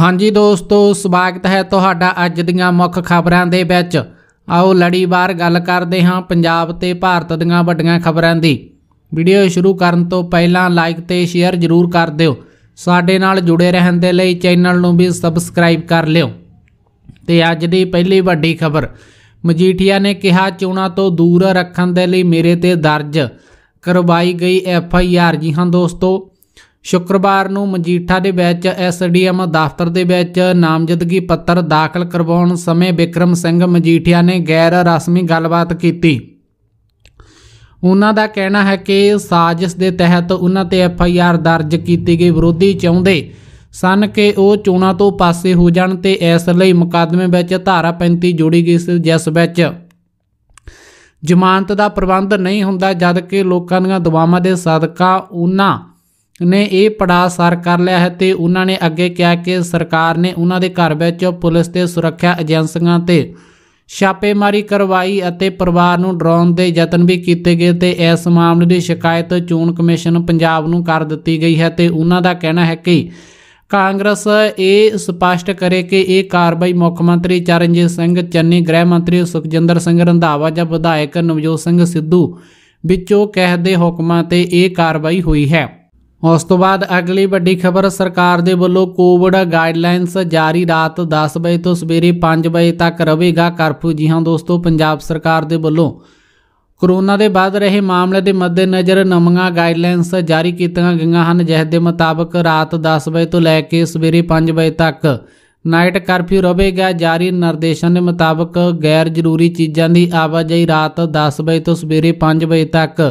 ਹਾਂਜੀ ਦੋਸਤੋ ਸਵਾਗਤ ਹੈ ਤੁਹਾਡਾ ਅੱਜ ਦੀਆਂ ਮੁੱਖ ਖਬਰਾਂ ਦੇ ਵਿੱਚ ਆਓ ਲੜੀਵਾਰ ਗੱਲ ਕਰਦੇ ਹਾਂ ਪੰਜਾਬ ਤੇ ਭਾਰਤ ਦੀਆਂ ਵੱਡੀਆਂ ਖਬਰਾਂ ਦੀ ਵੀਡੀਓ ਸ਼ੁਰੂ ਕਰਨ ਤੋਂ ਪਹਿਲਾਂ ਲਾਈਕ ਤੇ ਸ਼ੇਅਰ ਜ਼ਰੂਰ ਕਰ ਦਿਓ ਸਾਡੇ ਨਾਲ ਜੁੜੇ ਰਹਿਣ ਦੇ ਲਈ ਚੈਨਲ ਨੂੰ ਵੀ ਸਬਸਕ੍ਰਾਈਬ ਕਰ ਲਿਓ ਤੇ ਅੱਜ ਦੀ ਪਹਿਲੀ ਵੱਡੀ ਖਬਰ ਮਜੀਠੀਆ ਨੇ ਕਿਹਾ ਚੋਣਾਂ ਤੋਂ ਦੂਰ ਰੱਖਣ ਦੇ ਲਈ ਮੇਰੇ ਤੇ ਦਰਜ ਕਰਵਾਈ ਗਈ ਐਫ ਆਈ ਆਰ ਜੀ ਹਾਂ ਦੋਸਤੋ ਸ਼ੁੱਕਰਵਾਰ ਨੂੰ ਮਜੀਠਾ ਦੇ ਵਿੱਚ ਐਸਡੀਐਮ ਦਫ਼ਤਰ ਦੇ ਵਿੱਚ ਨਾਮਜ਼ਦਗੀ ਪੱਤਰ ਦਾਖਲ ਕਰਵਾਉਣ ਸਮੇਂ ਵਿਕਰਮ ਸਿੰਘ ਮਜੀਠਿਆ ਨੇ ਗੈਰ ਰਸਮੀ ਗੱਲਬਾਤ ਕੀਤੀ ਉਹਨਾਂ ਦਾ ਕਹਿਣਾ ਹੈ ਕਿ ਸਾਜ਼ਿਸ਼ ਦੇ ਤਹਿਤ ਉਹਨਾਂ ਤੇ ਐਫ ਆਈ ਆਰ ਦਰਜ ਕੀਤੀ ਗਈ ਵਿਰੋਧੀ ਚਾਹੁੰਦੇ ਸਨ ਕਿ ਉਹ ਚੋਣਾਂ ਤੋਂ ਪਾਸੇ ਹੋ ਜਾਣ ਤੇ ਇਸ ਲਈ ਮੁਕਦਮੇ ਵਿੱਚ ਧਾਰਾ 35 ਜੋੜੀ ਗਈ ਸੀ ਜਿਸ ਵਿੱਚ ਜ਼ਮਾਨਤ ਦਾ ਪ੍ਰਬੰਧ ਨਹੀਂ ਹੁੰਦਾ ਜਦ ਕਿ ਲੋਕਾਂ ਦੀਆਂ ਦਵਾਵਾਂ ਦੇ ਸਦਕਾ ਉਹਨਾਂ ਨੇ ਇਹ ਪੜਾਅ ਸਰ ਕਰ ਲਿਆ ਹੈ ਤੇ ਉਹਨਾਂ ਨੇ ਅੱਗੇ ਕਿਹਾ ਕਿ ਸਰਕਾਰ ਨੇ ਉਹਨਾਂ ਦੇ ਘਰ ਵਿੱਚ ਪੁਲਿਸ ਤੇ ਸੁਰੱਖਿਆ ਏਜੰਸੀਆਂ ਤੇ ਛਾਪੇਮਾਰੀ ਕਰਵਾਈ ਅਤੇ ਪਰਿਵਾਰ ਨੂੰ ਡਰਾਉਣ ਦੇ ਯਤਨ ਵੀ ਕੀਤੇ ਗਏ ਤੇ ਇਸ ਮਾਮਲੇ ਦੀ ਸ਼ਿਕਾਇਤ ਚੋਣ ਕਮਿਸ਼ਨ ਪੰਜਾਬ ਨੂੰ ਕਰ ਦਿੱਤੀ ਗਈ ਹੈ ਤੇ ਉਹਨਾਂ ਦਾ ਕਹਿਣਾ ਹੈ ਕਿ ਕਾਂਗਰਸ ਇਹ ਸਪਸ਼ਟ ਕਰੇ ਕਿ ਇਹ ਕਾਰਵਾਈ ਮੁੱਖ ਮੰਤਰੀ ਚਰਨਜੀਤ ਸਿੰਘ ਚੰਨੀ ਗ੍ਰਹਿ ਮੰਤਰੀ ਸੁਖਜਿੰਦਰ ਸਿੰਘ ਰੰਧਾਵਾ ਜਾਂ ਵਿਧਾਇਕ ਨਵਜੋਤ ਸਿੰਘ ਸਿੱਧੂ ਵਿੱਚੋਂ ਕਹਿ ਦੇ ਹੁਕਮਾਂ ਤੇ ਇਹ ਕਾਰਵਾਈ ਹੋਈ ਹੈ ਉਸ ਤੋਂ ਬਾਅਦ ਅਗਲੀ ਵੱਡੀ ਖਬਰ ਸਰਕਾਰ ਦੇ ਵੱਲੋਂ ਕੋਵਿਡ ਗਾਈਡਲਾਈਨਸ ਜਾਰੀ ਰਾਤ 10 ਵਜੇ ਤੋਂ ਸਵੇਰੇ 5 ਵਜੇ ਤੱਕ ਰਹੇਗਾ ਕਰਫਿਊ ਜੀ ਹਾਂ ਦੋਸਤੋ ਪੰਜਾਬ ਸਰਕਾਰ ਦੇ ਵੱਲੋਂ ਕੋਰੋਨਾ ਦੇ ਵੱਧ ਰਹੇ ਮਾਮਲੇ ਦੇ ਮੱਦੇਨਜ਼ਰ ਨਵੀਆਂ ਗਾਈਡਲਾਈਨਸ ਜਾਰੀ ਕੀਤੀਆਂ ਗਈਆਂ ਹਨ ਜਿਸ ਦੇ ਮੁਤਾਬਕ ਰਾਤ 10 ਵਜੇ ਤੋਂ ਲੈ ਕੇ ਸਵੇਰੇ 5 ਵਜੇ ਤੱਕ ਨਾਈਟ ਕਰਫਿਊ ਰਹੇਗਾ ਜਾਰੀ ਨਿਰਦੇਸ਼ਾਂ ਦੇ ਮੁਤਾਬਕ ਗੈਰ ਜ਼ਰੂਰੀ ਚੀਜ਼ਾਂ ਦੀ ਆਵਾਜਾਈ ਰਾਤ 10 ਵਜੇ ਤੋਂ ਸਵੇਰੇ 5 ਵਜੇ ਤੱਕ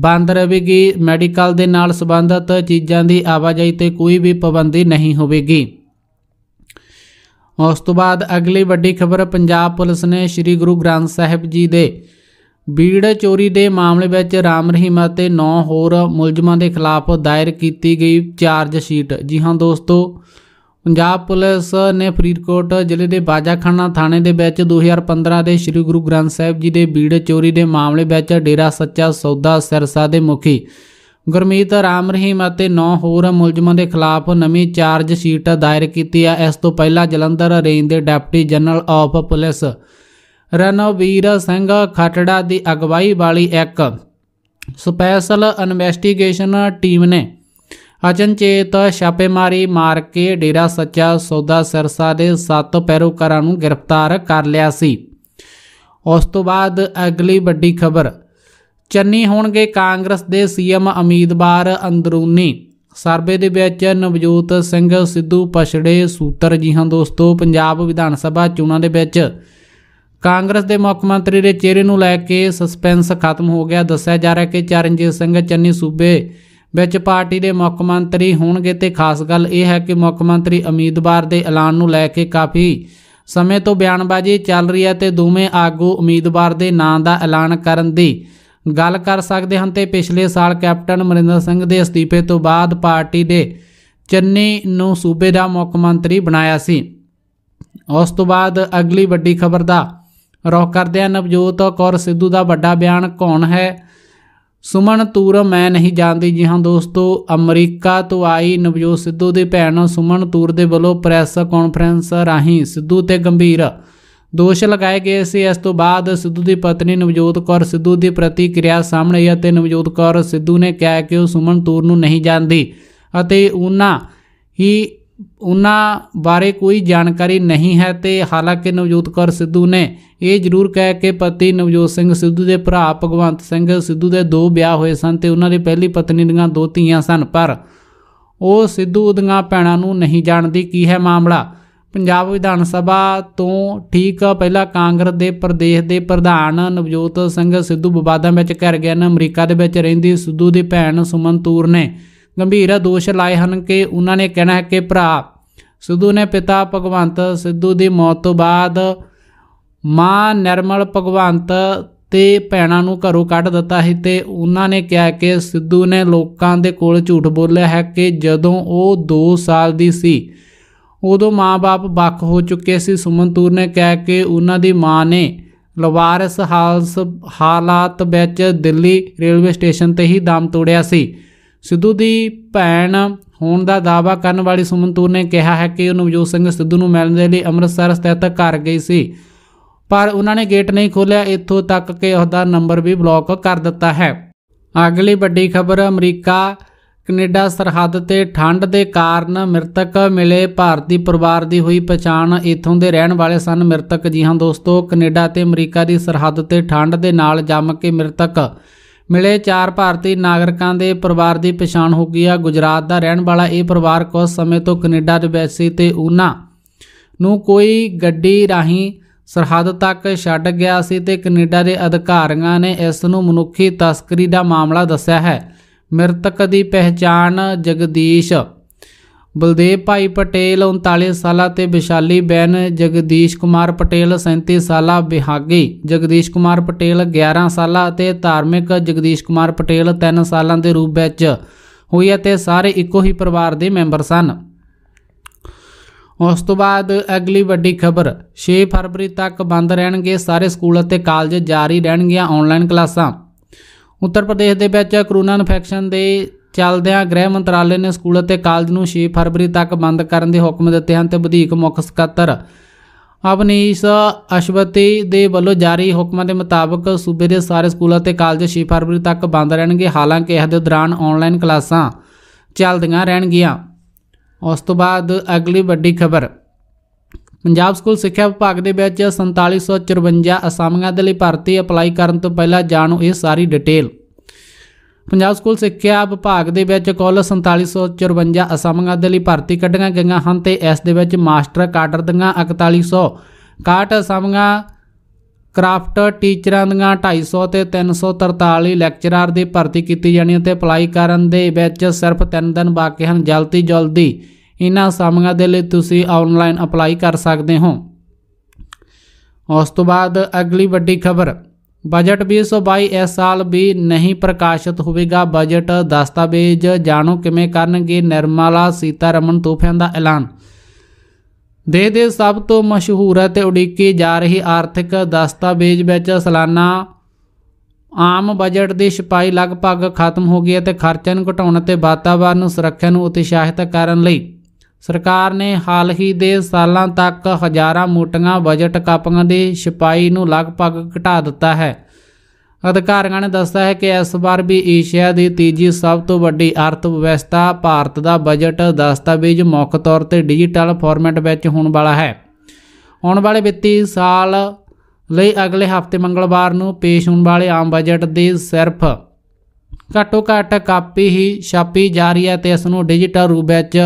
ਬੰਦ ਰਹੇਗੀ ਮੈਡੀਕਲ ਦੇ ਨਾਲ ਸੰਬੰਧਿਤ ਚੀਜ਼ਾਂ ਦੀ ਆਵਾਜਾਈ ਤੇ ਕੋਈ ਵੀ ਪਾਬੰਦੀ ਨਹੀਂ ਹੋਵੇਗੀ ਉਸ ਤੋਂ ਬਾਅਦ ਅਗਲੀ ਵੱਡੀ ਖਬਰ ਪੰਜਾਬ ਪੁਲਿਸ ਨੇ ਸ੍ਰੀ ਗੁਰੂ ਗ੍ਰੰਥ ਸਾਹਿਬ ਜੀ ਦੇ ਬੀੜ ਚੋਰੀ ਦੇ ਮਾਮਲੇ ਵਿੱਚ ਰਾਮ ਰਹੀਮ ਅਤੇ 9 ਹੋਰ ਮੁਲਜ਼ਮਾਂ ਦੇ ਖਿਲਾਫ ਦਾਇਰ ਕੀਤੀ ਗਈ ਚਾਰਜ ਸ਼ੀਟ ਜੀ ਹਾਂ ਦੋਸਤੋ ਪੰਜਾਬ ਪੁਲਿਸ ਨੇ ਫਰੀਦਕੋਟ ਜ਼ਿਲ੍ਹੇ ਦੇ ਬਾਜਾਖਾਨਾ ਥਾਣੇ ਦੇ ਵਿੱਚ 2015 ਦੇ ਸ੍ਰੀ ਗੁਰੂ ਗ੍ਰੰਥ ਸਾਹਿਬ ਜੀ ਦੇ ਬੀੜ ਚੋਰੀ ਦੇ ਮਾਮਲੇ ਵਿੱਚ ਡੇਰਾ ਸੱਚਾ ਸੌਦਾ ਸਿਰਸਾ ਦੇ ਮੁਖੀ ਗੁਰਮੀਤ ਰਾਮ ਰਹੀਮ ਅਤੇ 9 ਹੋਰ ਮੁਲਜ਼ਮਾਂ ਦੇ ਖਿਲਾਫ ਨਵੀਂ ਚਾਰਜ ਸ਼ੀਟ ਦਾਇਰ ਕੀਤੀ ਹੈ ਇਸ ਤੋਂ ਪਹਿਲਾਂ ਜਲੰਧਰ ਰੇਂਜ ਦੇ deputy general of police Ranvir Singh Khatra ਦੀ ਅਗਵਾਈ ਵਾਲੀ ਇੱਕ ਸਪੈਸ਼ਲ ਇਨਵੈਸਟੀਗੇਸ਼ਨ ਟੀਮ ਨੇ ਅਜਨਚੇਤ ਛਾਪੇਮਾਰੀ ਮਾਰ ਕੇ ਡੇਰਾ ਸੱਚਾ ਸੌਦਾ ਸਰਸਾ ਦੇ ਸੱਤ ਪੈਰੋਕਾਰਾਂ ਨੂੰ ਗ੍ਰਿਫਤਾਰ ਕਰ ਲਿਆ ਸੀ ਉਸ ਤੋਂ ਬਾਅਦ ਅਗਲੀ ਵੱਡੀ ਖਬਰ ਚੰਨੀ ਹੋਣਗੇ ਕਾਂਗਰਸ ਦੇ ਸੀਐਮ ਉਮੀਦਵਾਰ ਅੰਦਰੂਨੀ ਸਰਵੇ ਦੇ ਵਿੱਚ ਨਵਜੋਤ ਸਿੰਘ ਸਿੱਧੂ ਪਛੜੇ ਸੂਤਰ ਜੀ ਹਾਂ ਦੋਸਤੋ ਪੰਜਾਬ ਵਿਧਾਨ ਸਭਾ ਚੋਣਾਂ ਦੇ ਵਿੱਚ ਕਾਂਗਰਸ ਦੇ ਮੁੱਖ ਮੰਤਰੀ ਦੇ ਚਿਹਰੇ ਨੂੰ ਲੈ ਕੇ ਸਸਪੈਂਸ ਖਤਮ ਹੋ ਗਿਆ ਦੱਸਿਆ ਜਾ ਰਿਹਾ ਕਿ ਚਰਨਜੀਤ ਸਿੰਘ ਚੰਨੀ ਸੂਬੇ ਵਿੱਚ ਪਾਰਟੀ ਦੇ ਮੁੱਖ ਮੰਤਰੀ ਹੋਣਗੇ ਤੇ ਖਾਸ ਗੱਲ ਇਹ ਹੈ ਕਿ ਮੁੱਖ ਮੰਤਰੀ ਉਮੀਦਵਾਰ ਦੇ ਐਲਾਨ ਨੂੰ ਲੈ ਕੇ ਕਾਫੀ ਸਮੇਂ ਤੋਂ ਬਿਆਨਬਾਜ਼ੀ ਚੱਲ ਰਹੀ ਹੈ ਤੇ ਦੋਵੇਂ ਆਗੂ ਉਮੀਦਵਾਰ ਦੇ ਨਾਂ ਦਾ ਐਲਾਨ ਕਰਨ ਦੀ ਗੱਲ ਕਰ ਸਕਦੇ ਹਨ ਤੇ ਪਿਛਲੇ ਸਾਲ ਕੈਪਟਨ ਮਰਿੰਦਰ ਸਿੰਘ ਦੇ ਅਸਤੀਫੇ ਤੋਂ ਬਾਅਦ ਪਾਰਟੀ ਦੇ ਚੰਨੀ ਨੂੰ ਸੂਬੇ ਦਾ ਮੁੱਖ ਮੰਤਰੀ ਬਣਾਇਆ ਸੀ ਉਸ ਤੋਂ ਬਾਅਦ ਅਗਲੀ ਵੱਡੀ ਖਬਰ ਦਾ ਰੋਕ ਕਰਦੇ ਆ ਨਵਜੋਤ ਕੌਰ ਸਿੱਧੂ ਦਾ ਵੱਡਾ ਬਿਆਨ ਕੌਣ ਹੈ ਸੁਮਨ ਤੂਰ ਮੈਂ ਨਹੀਂ ਜਾਣਦੀ ਜੀ ਹਾਂ ਦੋਸਤੋ ਅਮਰੀਕਾ ਤੋਂ ਆਈ ਨਵਜੋਤ ਸਿੱਧੂ ਦੇ ਭੈਣ ਸੁਮਨ ਤੂਰ ਦੇ ਵੱਲੋਂ ਪ੍ਰੈਸ ਕਾਨਫਰੰਸ ਰਾਹੀਂ ਸਿੱਧੂ ਤੇ ਗੰਭੀਰ ਦੋਸ਼ ਲਗਾਏ ਗਏ ਸੀ ਇਸ ਤੋਂ ਬਾਅਦ ਸਿੱਧੂ ਦੀ ਪਤਨੀ ਨਵਜੋਤ ਕੌਰ ਸਿੱਧੂ ਦੀ ਪ੍ਰਤੀਕਿਰਿਆ ਸਾਹਮਣੇ ਆਈ ਅਤੇ ਨਵਜੋਤ ਕੌਰ ਸਿੱਧੂ ਨੇ ਕਿਹਾ ਕਿ ਉਹ ਸੁਮਨ ਤੂਰ ਨੂੰ ਨਹੀਂ ਜਾਣਦੀ ਅਤੇ ਉਹਨਾਂ ਹੀ ਉਹਨਾਂ ਬਾਰੇ ਕੋਈ ਜਾਣਕਾਰੀ ਨਹੀਂ ਹੈ ਤੇ ਹਾਲਾਂਕਿ ਨਵਜੋਤ ਕੌਰ ਸਿੱਧੂ ਨੇ ਇਹ ਜ਼ਰੂਰ ਕਹਿ ਕੇ ਪਤੀ ਨਵਜੋਤ ਸਿੰਘ ਸਿੱਧੂ ਦੇ ਭਰਾ ਭਗਵੰਤ ਸਿੰਘ ਸਿੱਧੂ ਦੇ ਦੋ ਵਿਆਹ ਹੋਏ ਸਨ ਤੇ ਉਹਨਾਂ ਦੀ ਪਹਿਲੀ ਪਤਨੀ ਦੀਆਂ ਦੋ ਧੀਆਂ ਸਨ ਪਰ ਉਹ ਸਿੱਧੂ ਦੀਆਂ ਭੈਣਾਂ ਨੂੰ ਨਹੀਂ ਜਾਣਦੀ ਕੀ ਹੈ ਮਾਮਲਾ ਪੰਜਾਬ ਵਿਧਾਨ ਸਭਾ ਤੋਂ ਠੀਕ ਪਹਿਲਾਂ ਕਾਂਗਰਸ ਦੇ ਪ੍ਰਦੇਸ਼ ਦੇ ਪ੍ਰਧਾਨ ਨਵਜੋਤ ਸਿੰਘ ਸਿੱਧੂ ਵਿਵਾਦਾਂ ਵਿੱਚ ਘਿਰ ਗਏ ਨੇ ਅਮਰੀਕਾ ਦੇ ਵਿੱਚ ਰਹਿੰਦੀ ਸਿੱਧੂ ਦੀ ਭੈਣ ਸੁਮਨ ਤੂਰ ਨੇ ਗੰਭੀਰ ਦੋਸ਼ ਲਾਏ ਹਨ ਕਿ ਉਹਨਾਂ ਨੇ ਕਹਿਣਾ ਹੈ ਕਿ ਭਰਾ ਸਿੱਧੂ ਨੇ ਪਿਤਾ ਭਗਵੰਤ ਸਿੱਧੂ ਦੀ ਮੌਤ ਤੋਂ ਬਾਅਦ ਮਾਂ ਨਰਮਲ ਭਗਵੰਤ ਤੇ ਭੈਣਾਂ ਨੂੰ ਘਰੋਂ ਕੱਢ ਦਿੱਤਾ ਸੀ ਤੇ ਉਹਨਾਂ ਨੇ ਕਿਹਾ ਕਿ ਸਿੱਧੂ ਨੇ ਲੋਕਾਂ ਦੇ ਕੋਲ ਝੂਠ ਬੋਲਿਆ ਹੈ ਕਿ ਜਦੋਂ ਉਹ 2 ਸਾਲ ਦੀ ਸੀ ਉਦੋਂ ਮਾਂ-ਬਾਪ ਵੱਖ ਹੋ ਚੁੱਕੇ ਸੀ ਸੁਮਨਤੂਰ ਨੇ ਕਿਹਾ ਕਿ ਉਹਨਾਂ ਦੀ ਮਾਂ ਨੇ ਲਵਾਰਸ ਹਾਲਾਤ ਵਿੱਚ ਦਿੱਲੀ ਰੇਲਵੇ ਸਟੇਸ਼ਨ ਤੇ ਹੀ ਦਮ ਤੋੜਿਆ ਸੀ ਸਿੱਧੂ ਦੀ ਭੈਣ ਹੋਣ ਦਾ ਦਾਵਾ ਕਰਨ ਵਾਲੀ ਸੁਮਨਤੂਰ ਨੇ ਕਿਹਾ ਹੈ ਕਿ ਉਹ ਨਵਜੋਤ ਸਿੰਘ ਸਿੱਧੂ ਨੂੰ ਮਿਲਣ ਦੇ ਲਈ ਅੰਮ੍ਰਿਤਸਰ ਸਥਿਤ ਘਰ ਗਈ ਸੀ ਪਰ ਉਹਨਾਂ ਨੇ ਗੇਟ ਨਹੀਂ ਖੋਲ੍ਹਿਆ ਇੱਥੋਂ ਤੱਕ ਕਿ ਉਹਦਾ ਨੰਬਰ ਵੀ ਬਲੌਕ ਕਰ ਦਿੱਤਾ ਹੈ ਅਗਲੀ ਵੱਡੀ ਖਬਰ ਅਮਰੀਕਾ ਕੈਨੇਡਾ ਸਰਹੱਦ ਤੇ ਠੰਡ ਦੇ ਕਾਰਨ ਮ੍ਰਿਤਕ ਮਿਲੇ ਭਾਰਤੀ ਪਰਿਵਾਰ ਦੀ ਹੋਈ ਪਛਾਣ ਇਥੋਂ ਦੇ ਰਹਿਣ ਵਾਲੇ ਸਨ ਮ੍ਰਿਤਕ ਜੀ ਹਾਂ ਦੋਸਤੋ ਕੈਨੇਡਾ ਤੇ ਅਮਰੀਕਾ ਦੀ ਸਰਹੱਦ ਤੇ ਠੰਡ ਦੇ ਨਾਲ ਜੰਮ ਕੇ ਮ੍ਰਿਤਕ ਮਿਲੇ ਚਾਰ ਭਾਰਤੀ ਨਾਗਰਿਕਾਂ ਦੇ ਪਰਿਵਾਰ ਦੀ ਪਛਾਣ ਹੋ ਗਈ ਆ ਗੁਜਰਾਤ ਦਾ ਰਹਿਣ ਵਾਲਾ ਇਹ ਪਰਿਵਾਰ ਕੁਝ ਸਮੇਂ ਤੋਂ ਕੈਨੇਡਾ ਦੇ ਵੈਸੀ ਤੇ ਉਹਨਾਂ ਨੂੰ ਕੋਈ ਗੱਡੀ ਰਾਹੀਂ ਸਰਹੱਦ ਤੱਕ ਛੱਡ ਗਿਆ ਸੀ ਤੇ ਕੈਨੇਡਾ ਦੇ ਅਧਿਕਾਰੀਆਂ ਨੇ ਇਸ ਨੂੰ ਮਨੁੱਖੀ ਤਸਕਰੀ ਦਾ ਮਾਮਲਾ ਦੱਸਿਆ ਹੈ ਮ੍ਰਿਤਕ ਦੀ ਪਹਿਚਾਣ ਜਗਦੀਸ਼ ਬਲਦੇਵ ਭਾਈ ਪਟੇਲ 39 ਸਾਲਾ ਤੇ ਵਿਸ਼ਾਲੀ ਬੈਨ ਜਗਦੀਸ਼ ਕੁਮਾਰ ਪਟੇਲ 37 ਸਾਲਾ ਬਿਹਾਗੀ ਜਗਦੀਸ਼ ਕੁਮਾਰ ਪਟੇਲ 11 ਸਾਲਾ ਅਤੇ ਧਾਰਮਿਕ ਜਗਦੀਸ਼ ਕੁਮਾਰ ਪਟੇਲ 3 ਸਾਲਾਂ ਦੇ ਰੂਪ ਵਿੱਚ ਹੋਈ ਅਤੇ ਸਾਰੇ ਇੱਕੋ ਹੀ ਪਰਿਵਾਰ ਦੇ ਮੈਂਬਰ ਸਨ ਉਸ ਤੋਂ ਬਾਅਦ ਅਗਲੀ ਵੱਡੀ ਖਬਰ 6 ਫਰਵਰੀ ਤੱਕ ਬੰਦ ਰਹਿਣਗੇ ਸਾਰੇ ਸਕੂਲ ਅਤੇ ਕਾਲਜ ਜਾਰੀ ਰਹਿਣਗੀਆਂ ਆਨਲਾਈਨ ਕਲਾਸਾਂ ਉੱਤਰ ਪ੍ਰਦੇਸ਼ ਦੇ ਵਿੱਚ ਕਰੋਨਾ ਇਨਫੈਕਸ਼ਨ ਦੇ ਚੱਲਦਿਆਂ ਗ੍ਰਹਿ ਮੰਤਰਾਲੇ ਨੇ ਸਕੂਲ ਅਤੇ ਕਾਲਜ ਨੂੰ 6 ਫਰਵਰੀ ਤੱਕ ਬੰਦ ਕਰਨ ਦੇ ਹੁਕਮ ਦਿੱਤੇ ਹਨ ਤੇ ਵਧੇਕ ਮੁੱਖ ਸਕੱਤਰ ਅਵਨੀਸ਼ ਅਸ਼ਵਤੀ ਦੇ ਵੱਲੋਂ ਜਾਰੀ ਹੁਕਮਾਂ ਦੇ ਮੁਤਾਬਕ ਸੂਬੇ ਦੇ ਸਾਰੇ ਸਕੂਲਾਂ ਤੇ ਕਾਲਜ 6 ਫਰਵਰੀ ਤੱਕ ਬੰਦ ਰਹਿਣਗੇ ਹਾਲਾਂਕਿ ਇਸ ਦੇ ਦੌਰਾਨ ਆਨਲਾਈਨ ਕਲਾਸਾਂ ਚੱਲਦੀਆਂ ਰਹਿਣਗੀਆਂ ਉਸ ਤੋਂ ਬਾਅਦ ਅਗਲੀ ਵੱਡੀ ਖਬਰ ਪੰਜਾਬ ਸਕੂਲ ਸਿੱਖਿਆ ਵਿਭਾਗ ਦੇ ਵਿੱਚ 4754 ਅਸਾਮੀਆਂ ਦੇ ਲਈ ਭਰਤੀ ਅਪਲਾਈ ਕਰਨ ਤੋਂ ਪਹਿਲਾਂ ਜਾਣੋ ਇਹ ਸਾਰੀ ਡਿਟੇਲ ਪੰਜਾਬ ਸਕੂਲ ਸਿੱਖਿਆ ਵਿਭਾਗ ਦੇ ਵਿੱਚ ਕੁੱਲ 4754 ਅਸਾਮੀਆਂ ਦੇ ਲਈ ਭਰਤੀ ਕੱਢੀਆਂ ਗਈਆਂ ਹਨ ਤੇ ਇਸ ਦੇ ਵਿੱਚ ਮਾਸਟਰ ਕਾਡਰ ਦੀਆਂ 4161 ਅਸਾਮੀਆਂ ਕ੍ਰਾਫਟ ਟੀਚਰਾਂ ਦੀਆਂ 250 ਤੇ 343 ਲੈਕਚਰਰ ਦੀ ਭਰਤੀ ਕੀਤੀ ਜਾਣੀ ਤੇ ਅਪਲਾਈ ਕਰਨ ਦੇ ਵਿੱਚ ਸਿਰਫ 3 ਦਿਨ ਬਾਕੀ ਹਨ ਜਲਦੀ ਜਲਦੀ ਇਹਨਾਂ ਅਸਾਮੀਆਂ ਦੇ ਲਈ ਤੁਸੀਂ ਆਨਲਾਈਨ ਅਪਲਾਈ ਕਰ ਸਕਦੇ ਹੋ ਉਸ ਤੋਂ ਬਾਅਦ ਅਗਲੀ ਵੱਡੀ ਖਬਰ ਬਜਟ 2022 ਇਸ ਸਾਲ ਵੀ ਨਹੀਂ ਪ੍ਰਕਾਸ਼ਿਤ ਹੋਵੇਗਾ ਬਜਟ ਦਸਤਾਵੇਜ਼ ਜਾਣੋ ਕਿਵੇਂ ਕਰਨਗੇ ਨਿਰਮਲਾ ਸੀਤਾਰਮਨ ਤੋਹਫਿਆਂ ਦਾ ਐਲਾਨ ਦੇ ਦੇ ਸਭ ਤੋਂ ਮਸ਼ਹੂਰ ਅਤੇ ਉਡੀਕੀ ਜਾ ਰਹੀ ਆਰਥਿਕ ਦਸਤਾਵੇਜ਼ ਵਿੱਚ ਸਾਲਾਨਾ ਆਮ ਬਜਟ ਦੀ ਛਪਾਈ ਲਗਭਗ ਖਤਮ ਹੋ ਗਈ ਹੈ ਤੇ ਖਰਚਿਆਂ ਨੂੰ ਘਟਾਉਣ ਅਤੇ ਵਾਤਾਵਰਣ ਨੂੰ ਸੁਰੱਖਿਆ ਨੂੰ ਉਤਸ਼ਾਹਿਤ ਕਰਨ ਲਈ ਸਰਕਾਰ ਨੇ ਹਾਲ ਹੀ ਦੇ ਸਾਲਾਂ ਤੱਕ ਹਜ਼ਾਰਾਂ ਮੋਟੀਆਂ ਬਜਟ ਕਾਪੀਆਂ ਦੀ ਛਪਾਈ ਨੂੰ ਲਗਭਗ ਘਟਾ ਦਿੱਤਾ ਹੈ ਅਧਿਕਾਰੀਆਂ ਨੇ ਦੱਸਿਆ ਹੈ ਕਿ ਇਸ ਵਾਰ ਵੀ ਏਸ਼ੀਆ ਦੀ ਤੀਜੀ ਸਭ ਤੋਂ ਵੱਡੀ ਅਰਥ ਵਿਵਸਥਾ ਭਾਰਤ ਦਾ ਬਜਟ ਦਸਤਾਵੇਜ਼ ਮੁੱਖ ਤੌਰ ਤੇ ਡਿਜੀਟਲ ਫਾਰਮੈਟ ਵਿੱਚ ਹੋਣ ਵਾਲਾ ਹੈ ਆਉਣ ਵਾਲੇ ਵਿੱਤੀ ਸਾਲ ਲਈ ਅਗਲੇ ਹਫ਼ਤੇ ਮੰਗਲਵਾਰ ਨੂੰ ਪੇਸ਼ ਹੋਣ ਵਾਲੇ ਆਮ ਬਜਟ ਦੇ ਸਿਰਫ ਘੱਟੋ ਘੱਟ ਕਾਪੀ ਹੀ ਛਾਪੀ ਜਾ ਰਹੀ ਹੈ ਤੇ ਇਸ ਨੂੰ ਡਿਜੀਟਲ ਰੂਪ ਵਿੱਚ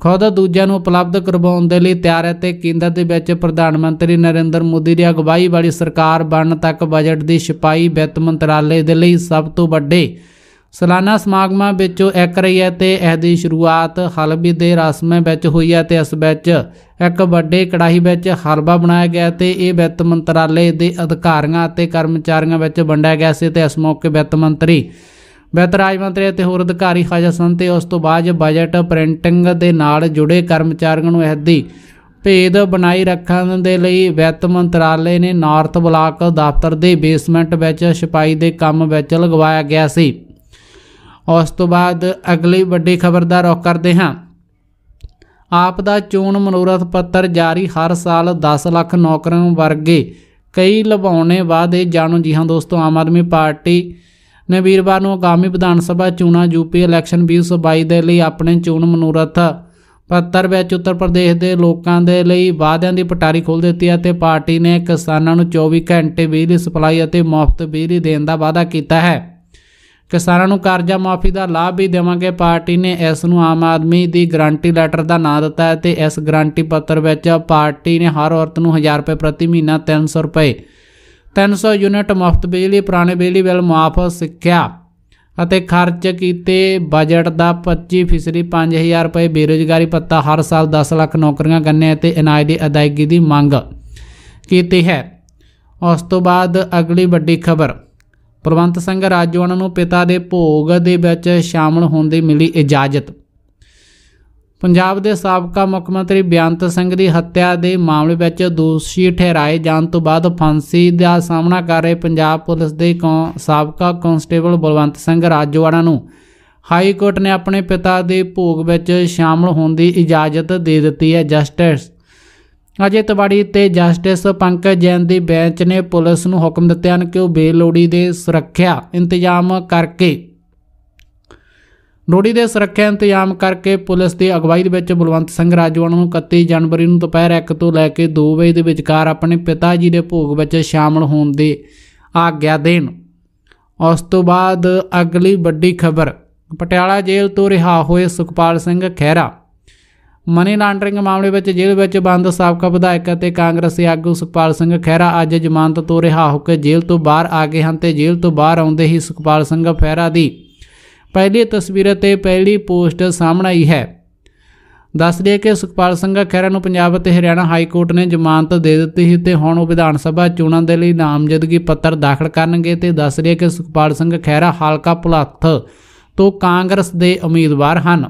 ਖੁਦ ਦੂਜਿਆਂ ਨੂੰ ਉਪਲਬਧ ਕਰਵਾਉਣ ਦੇ ਲਈ ਤਿਆਰ ਹੈ ਤੇ ਕੇਂਦਰ ਦੇ ਵਿੱਚ ਪ੍ਰਧਾਨ ਮੰਤਰੀ ਨਰਿੰਦਰ ਮੋਦੀ ਦੀ ਅਗਵਾਈ ਵਾਲੀ ਸਰਕਾਰ ਬਣਨ ਤੱਕ ਬਜਟ ਦੀ ਛਪਾਈ ਵਿੱਤ ਮੰਤਰਾਲੇ ਦੇ ਲਈ ਸਭ ਤੋਂ ਵੱਡੇ ਸਾਲਾਨਾ ਸਮਾਗਮਾਂ ਵਿੱਚੋਂ ਇੱਕ ਰਹੀ ਹੈ ਤੇ ਇਹ ਦੀ ਸ਼ੁਰੂਆਤ ਹਲਬੀ ਦੇ ਰਸਮੇ ਵਿੱਚ ਹੋਈ ਹੈ ਤੇ ਇਸ ਵਿੱਚ ਇੱਕ ਵੱਡੇ ਕੜਾਹੀ ਵਿੱਚ ਹਲਵਾ ਬਣਾਇਆ ਗਿਆ ਤੇ ਇਹ ਵਿੱਤ ਮੰਤਰਾਲੇ ਦੇ ਅਧਿਕਾਰੀਆਂ ਅਤੇ ਕਰਮਚਾਰੀਆਂ ਵਿੱਚ ਵੰਡਿਆ ਗਿਆ ਸੀ ਤੇ ਇਸ ਮੌਕੇ ਵਿੱਤ ਮੰਤਰੀ ਵਿੱਤ ਰਾਜ ਮੰਤਰੀ ਅਤੇ ਹੋਰ ਅਧਿਕਾਰੀ ਹਾਜ਼ਰ ਸਨ ਤੇ ਉਸ ਤੋਂ ਬਾਅਦ ਬਜਟ ਪ੍ਰਿੰਟਿੰਗ ਦੇ ਨਾਲ ਜੁੜੇ ਕਰਮਚਾਰੀਆਂ ਨੂੰ ਇਹਦੀ ਭੇਦ ਬਣਾਈ ਰੱਖਣ ਦੇ ਲਈ ਵਿੱਤ ਮੰਤਰਾਲੇ ਨੇ ਨਾਰਥ ਬਲਾਕ ਦਫ਼ਤਰ ਦੇ ਬੇਸਮੈਂਟ ਵਿੱਚ ਸਿਪਾਈ ਦੇ ਕੰਮ ਵਿੱਚ ਲਗਵਾਇਆ ਗਿਆ ਸੀ ਉਸ ਤੋਂ ਬਾਅਦ ਅਗਲੀ ਵੱਡੀ ਖਬਰ ਦਾ ਰੋਕ ਕਰਦੇ ਹਾਂ ਆਪ ਦਾ ਚੋਣ ਮਨੋਰਥ ਪੱਤਰ ਜਾਰੀ ਹਰ ਸਾਲ 10 ਲੱਖ ਨੌਕਰਾਂ ਵਰਗੇ ਕਈ ਬਾਅਦ ਵਾਅਦੇ ਜਾਣੋ ਜੀ ਹਾਂ ਦੋਸਤੋ ਆਮ ਆਦਮੀ ਪਾਰਟੀ ਨੇ ਵੀਰਵਾਰ ਨੂੰ ਆਗਾਮੀ ਵਿਧਾਨ ਸਭਾ ਚੋਣਾਂ ਯੂਪੀ ਇਲੈਕਸ਼ਨ 2022 ਦੇ ਲਈ ਆਪਣੇ ਚੋਣ ਮਨੋਰਥ ਪੱਤਰ ਵਿੱਚ ਉੱਤਰ ਪ੍ਰਦੇਸ਼ ਦੇ ਲੋਕਾਂ ਦੇ ਲਈ ਵਾਅਦਿਆਂ ਦੀ ਪਟਾਰੀ ਖੋਲ ਦਿੱਤੀ ਹੈ ਤੇ ਪਾਰਟੀ ਨੇ ਕਿਸਾਨਾਂ ਨੂੰ 24 ਘੰਟੇ ਬਿਜਲੀ ਸਪਲਾਈ ਅਤੇ ਮੁਫਤ ਬਿਜਲੀ ਦੇਣ ਦਾ ਵਾਅਦਾ ਕੀਤਾ ਹੈ ਕਿਸਾਨਾਂ ਨੂੰ ਕਰਜ਼ਾ ਮਾਫੀ ਦਾ ਲਾਭ ਵੀ ਦੇਵਾਂਗੇ ਪਾਰਟੀ ਨੇ ਇਸ ਨੂੰ ਆਮ ਆਦਮੀ ਦੀ ਗਰੰਟੀ ਲੈਟਰ ਦਾ ਨਾਂ ਦਿੱਤਾ ਹੈ ਤੇ ਇਸ ਗਰੰਟੀ ਪੱਤਰ ਵਿੱਚ ਪਾਰਟੀ ਨੇ ਹਰ ਔਰਤ ਨੂੰ 1000 ਰੁਪਏ ਪ੍ਰਤੀ ਮਹੀਨਾ 300 ਰੁਪਏ 300 ਯੂਨਿਟ ਮੁਫਤ ਬਿਜਲੀ ਪੁਰਾਣੇ ਬਿਜਲੀ ਬਿੱਲ ਮਾਫ ਸਿੱਖਿਆ ਅਤੇ ਖਰਚ ਕੀਤੇ ਬਜਟ ਦਾ 25% 5000 ਰੁਪਏ ਬੇਰੋਜ਼ਗਾਰੀ ਪੱਤਾ ਹਰ ਸਾਲ 10 ਲੱਖ ਨੌਕਰੀਆਂ ਗੰਨੇ ਅਤੇ ਇਨਾਜ ਦੀ ਅਦਾਇਗੀ ਦੀ ਮੰਗ ਕੀਤੀ ਹੈ ਉਸ ਤੋਂ ਬਾਅਦ ਅਗਲੀ ਵੱਡੀ ਖਬਰ ਪ੍ਰਵੰਤ ਸਿੰਘ ਰਾਜੋਆਣਾ ਨੂੰ ਪਿਤਾ ਦੇ ਭੋਗ ਦੇ ਵਿੱਚ ਸ਼ਾਮਲ ਹੋਣ ਦੀ ਮਿਲੀ ਇਜਾਜ਼ਤ ਪੰਜਾਬ ਦੇ ਸਾਬਕਾ ਮੁੱਖ ਮੰਤਰੀ ਬਿਆਨਤ ਸਿੰਘ ਦੀ ਹੱਤਿਆ ਦੇ ਮਾਮਲੇ ਵਿੱਚ ਦੋਸ਼ੀ ਠਹਿਰਾਏ ਜਾਣ ਤੋਂ ਬਾਅਦ ਫਾਂਸੀ ਦਾ ਸਾਹਮਣਾ ਕਰ ਰਹੇ ਪੰਜਾਬ ਪੁਲਿਸ ਦੇ ਸਾਬਕਾ ਕਾਂਸਟੇਬਲ ਬਲਵੰਤ ਸਿੰਘ ਰਾਜਵਾੜਾ ਨੂੰ ਹਾਈ ਕੋਰਟ ਨੇ ਆਪਣੇ ਪਿਤਾ ਦੇ ਭੋਗ ਵਿੱਚ ਸ਼ਾਮਲ ਹੋਣ ਦੀ ਇਜਾਜ਼ਤ ਦੇ ਦਿੱਤੀ ਹੈ ਜਸਟਿਸ ਅਜੇ ਤਵਾੜੀ ਤੇ ਜਸਟਿਸ ਪੰਕਜ ਜੈਨ ਦੀ ਬੈਂਚ ਨੇ ਪੁਲਿਸ ਨੂੰ ਹੁਕਮ ਦਿੱਤੇ ਹਨ ਕਿ ਉਹ ਬੇਲੋੜੀ ਦੇ ਸੁਰੱਖਿਆ ਇੰਤਜ਼ਾਮ ਕਰਕੇ ਦੇ ਸੁਰੱਖਿਆ ਇੰਤਜ਼ਾਮ ਕਰਕੇ ਪੁਲਿਸ ਦੀ ਅਗਵਾਈ ਦੇ ਵਿੱਚ ਬਲਵੰਤ ਸਿੰਘ ਰਾਜਵਾਨ ਨੂੰ 31 ਜਨਵਰੀ ਨੂੰ ਦੁਪਹਿਰ 1 ਤੋਂ ਲੈ ਕੇ 2 ਵਜੇ ਦੇ ਵਿਚਕਾਰ ਆਪਣੇ ਪਿਤਾ ਜੀ ਦੇ ਭੋਗ ਵਿੱਚ ਸ਼ਾਮਲ ਹੋਣ ਦੀ ਆਗਿਆ ਦੇਣ ਉਸ ਤੋਂ ਬਾਅਦ ਅਗਲੀ ਵੱਡੀ ਖਬਰ ਪਟਿਆਲਾ ਜੇਲ੍ਹ ਤੋਂ ਰਿਹਾ ਹੋਏ ਸੁਖਪਾਲ ਸਿੰਘ ਖਹਿਰਾ ਮਨੀ ਲਾਂਡਰਿੰਗ ਮਾਮਲੇ ਵਿੱਚ ਜੇਲ੍ਹ ਵਿੱਚ ਬੰਦ ਸਾਬਕਾ ਵਿਧਾਇਕ ਅਤੇ ਕਾਂਗਰਸੀ ਆਗੂ ਸੁਖਪਾਲ ਸਿੰਘ ਖਹਿਰਾ ਅੱਜ ਜ਼ਮਾਨਤ ਤੋਂ ਰਿਹਾ ਹੋ ਕੇ ਜੇਲ੍ਹ ਤੋਂ ਬਾਹਰ ਆ ਗਏ ਹਨ ਤੇ ਜੇਲ੍ਹ ਤੋਂ ਬਾਹਰ ਆਉਂਦੇ ਹੀ ਸੁਖਪਾਲ ਸਿੰਘ ਖਹਿਰਾ ਦੀ ਪਹਿਲੀ ਤਸਵੀਰ ਤੇ ਪਹਿਲੀ ਪੋਸਟ ਸਾਹਮਣੇ ਆਈ ਹੈ ਦੱਸ ਰਿਹਾ ਕਿ ਸੁਖਪਾਲ ਸਿੰਘ ਖਹਿਰਾ ਨੂੰ ਪੰਜਾਬ ਅਤੇ ਹਰਿਆਣਾ ਹਾਈ ਕੋਰਟ ਨੇ ਜ਼ਮਾਨਤ ਦੇ ਦਿੱਤੀ ਸੀ ਤੇ ਹੁਣ ਉਹ ਵਿਧਾਨ ਸਭਾ ਚੋਣਾਂ ਦੇ ਲਈ ਨਾਮਜ਼ਦਗੀ ਪੱਤਰ ਦਾਖਲ ਕਰਨਗੇ ਤੇ ਦੱਸ ਰਿਹਾ ਕਿ ਸੁਖਪਾਲ ਸਿੰਘ ਖਹਿਰਾ ਹਾਲਕਾ ਪੁਲੱਥ ਤੋਂ ਕਾਂਗਰਸ ਦੇ ਉਮੀਦਵਾਰ ਹਨ